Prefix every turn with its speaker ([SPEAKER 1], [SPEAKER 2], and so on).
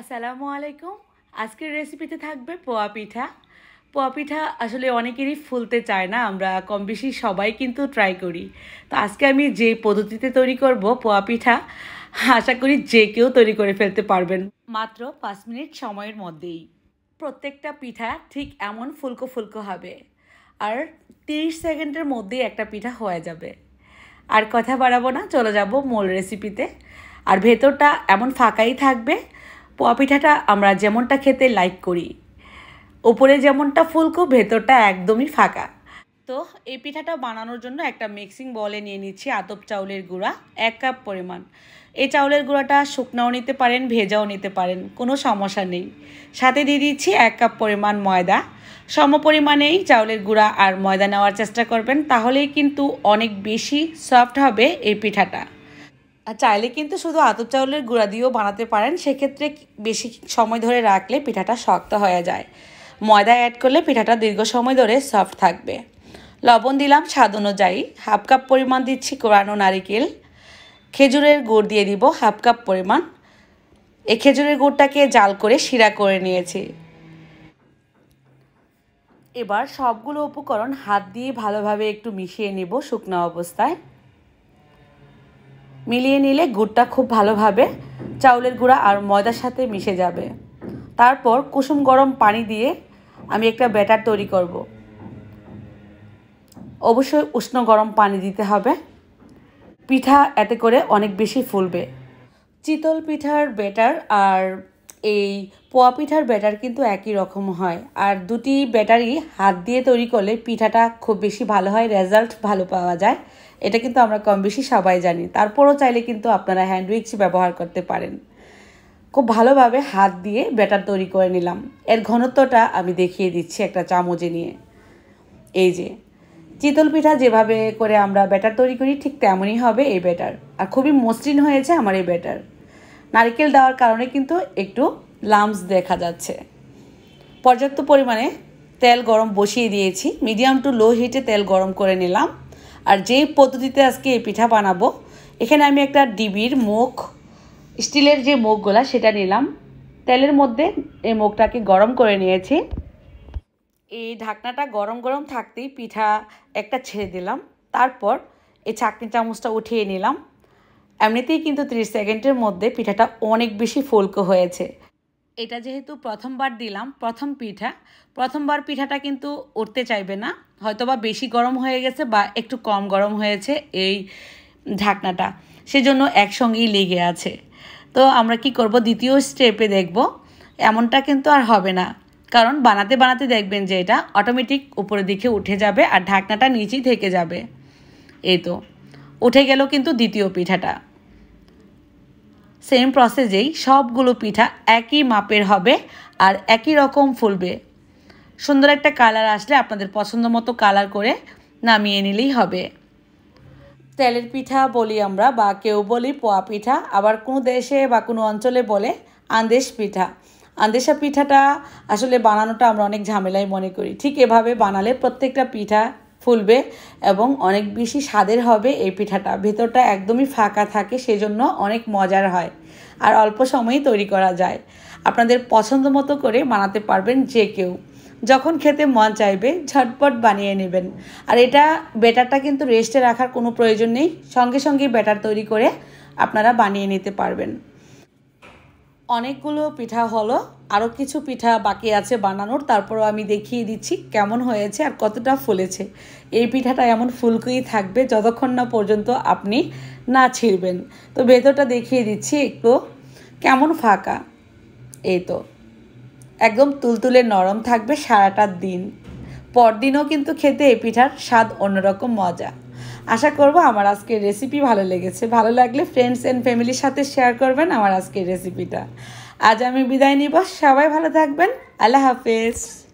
[SPEAKER 1] আসসালামু আলাইকুম আজকের রেসিপিতে থাকবে পোয়া পিঠা পোয়া পিঠা আসলে অনেকেরই ফুলতে চায় না আমরা কম বেশি সবাই কিন্তু ট্রাই করি তো আজকে আমি যে পদ্ধতিতে তৈরি করব পোয়া পিঠা আশা করি যে কেউ তৈরি করে ফেলতে পারবেন মাত্র পাঁচ মিনিট সময়ের মধ্যেই প্রত্যেকটা পিঠা ঠিক এমন ফুলকো ফুলকো হবে আর তিরিশ সেকেন্ডের মধ্যেই একটা পিঠা হয়ে যাবে আর কথা বাড়াবো না চলে যাব মূল রেসিপিতে আর ভেতরটা এমন ফাঁকাই থাকবে পিঠাটা আমরা যেমনটা খেতে লাইক করি ওপরে যেমনটা ফুলকো ভেতরটা একদমই ফাঁকা তো এই পিঠাটা বানানোর জন্য একটা মিক্সিং বলে নিয়ে নিচ্ছি আতপ চাউলের গুঁড়া এক কাপ পরিমাণ এই চাউলের গুঁড়াটা শুকনাও নিতে পারেন ভেজাও নিতে পারেন কোনো সমস্যা নেই সাথে দিয়ে দিচ্ছি এক কাপ পরিমাণ ময়দা সম পরিমাণেই চাউলের গুঁড়া আর ময়দা নেওয়ার চেষ্টা করবেন তাহলেই কিন্তু অনেক বেশি সফট হবে এই পিঠাটা চাইলে কিন্তু শুধু আতপ চাউলের গুঁড়া দিয়েও বানাতে পারেন সেক্ষেত্রে বেশি সময় ধরে রাখলে পিঠাটা শক্ত হয়ে যায় ময়দা অ্যাড করলে পিঠাটা দীর্ঘ সময় ধরে সফট থাকবে লবণ দিলাম স্বাদ অনুযায়ী হাফ কাপ পরিমাণ দিচ্ছি কোরানো নারিকেল খেজুরের গুড় দিয়ে দিব হাফ কাপ পরিমাণ এই খেজুরের গুড়টাকে জাল করে শিরা করে নিয়েছি এবার সবগুলো উপকরণ হাত দিয়ে ভালোভাবে একটু মিশিয়ে নিব শুকনো অবস্থায় মিলিয়ে নিলে গুড়টা খুব ভালোভাবে চাউলের গুঁড়া আর ময়দার সাথে মিশে যাবে তারপর কুসুম গরম পানি দিয়ে আমি একটা ব্যাটার তৈরি করব। অবশ্যই উষ্ণ গরম পানি দিতে হবে পিঠা এতে করে অনেক বেশি ফুলবে চিতল পিঠার ব্যাটার আর এই পোয়া পিঠার ব্যাটার কিন্তু একই রকম হয় আর দুটি ব্যাটারই হাত দিয়ে তৈরি করলে পিঠাটা খুব বেশি ভালো হয় রেজাল্ট ভালো পাওয়া যায় এটা কিন্তু আমরা কম বেশি সবাই জানি তারপরও চাইলে কিন্তু আপনারা হ্যান্ড উইক্স ব্যবহার করতে পারেন খুব ভালোভাবে হাত দিয়ে ব্যাটার তৈরি করে নিলাম এর ঘনত্বটা আমি দেখিয়ে দিচ্ছি একটা চামচে নিয়ে এই যে চিতল পিঠা যেভাবে করে আমরা ব্যাটার তৈরি করি ঠিক তেমনই হবে এই ব্যাটার আর খুবই মসৃণ হয়েছে আমার এই ব্যাটার নারকেল দেওয়ার কারণে কিন্তু একটু লামস দেখা যাচ্ছে পর্যাপ্ত পরিমাণে তেল গরম বসিয়ে দিয়েছি মিডিয়াম টু লো হিটে তেল গরম করে নিলাম আর যেই পদ্ধতিতে আজকে এই পিঠা বানাবো এখানে আমি একটা ডিবির মুখ স্টিলের যে মুখগুলা সেটা নিলাম তেলের মধ্যে এই মুখটাকে গরম করে নিয়েছি এই ঢাকনাটা গরম গরম থাকতেই পিঠা একটা ছেড়ে দিলাম তারপর এই চাকনি চামচটা উঠিয়ে নিলাম এমনিতেই কিন্তু ত্রিশ সেকেন্ডের মধ্যে পিঠাটা অনেক বেশি ফুলকো হয়েছে এটা যেহেতু প্রথমবার দিলাম প্রথম পিঠা প্রথমবার পিঠাটা কিন্তু উঠতে চাইবে না হয়তো বা বেশি গরম হয়ে গেছে বা একটু কম গরম হয়েছে এই ঢাকনাটা সেজন্য একসঙ্গেই লেগে আছে তো আমরা কি করব দ্বিতীয় স্টেপে দেখব এমনটা কিন্তু আর হবে না কারণ বানাতে বানাতে দেখবেন যে এটা অটোমেটিক উপরের দিকে উঠে যাবে আর ঢাকনাটা নিচেই থেকে যাবে এই তো উঠে গেল কিন্তু দ্বিতীয় পিঠাটা সেম প্রসেসেই সবগুলো পিঠা একই মাপের হবে আর একই রকম ফুলবে সুন্দর একটা কালার আসলে আপনাদের পছন্দ মতো কালার করে নামিয়ে নিলেই হবে তেলের পিঠা বলি আমরা বা কেউ বলি পোয়া পিঠা আবার কোনো দেশে বা কোনো অঞ্চলে বলে আন্দেশ পিঠা আন্দেশা পিঠাটা আসলে বানানোটা আমরা অনেক ঝামেলায় মনে করি ঠিক এভাবে বানালে প্রত্যেকটা পিঠা ফুলবে এবং অনেক বেশি স্বাদের হবে এই পিঠাটা ভেতরটা একদমই ফাঁকা থাকে সেজন্য অনেক মজার হয় আর অল্প সময়েই তৈরি করা যায় আপনাদের পছন্দ মতো করে বানাতে পারবেন যে কেউ যখন খেতে মন চাইবে ঝটপট বানিয়ে নেবেন আর এটা ব্যাটারটা কিন্তু রেস্টে রাখার কোনো প্রয়োজন নেই সঙ্গে সঙ্গে ব্যাটার তৈরি করে আপনারা বানিয়ে নিতে পারবেন অনেকগুলো পিঠা হলো আরও কিছু পিঠা বাকি আছে বানানোর তারপরও আমি দেখিয়ে দিচ্ছি কেমন হয়েছে আর কতটা ফুলেছে এই পিঠাটা এমন ফুলকুই থাকবে যতক্ষণ না পর্যন্ত আপনি না ছিঁড়বেন তো ভেতরটা দেখিয়ে দিচ্ছি একটু কেমন ফাঁকা এই তো একদম তুলতুলে নরম থাকবে সারাটা দিন পরদিনও কিন্তু খেতে এই পিঠার স্বাদ অন্যরকম মজা আশা করব আমার আজকের রেসিপি ভালো লেগেছে ভালো লাগলে ফ্রেন্ডস অ্যান্ড ফ্যামিলির সাথে শেয়ার করবেন আমার আজকের রেসিপিটা আজ আমি বিদায় নিব সবাই ভালো থাকবেন আল্লাহ হাফেজ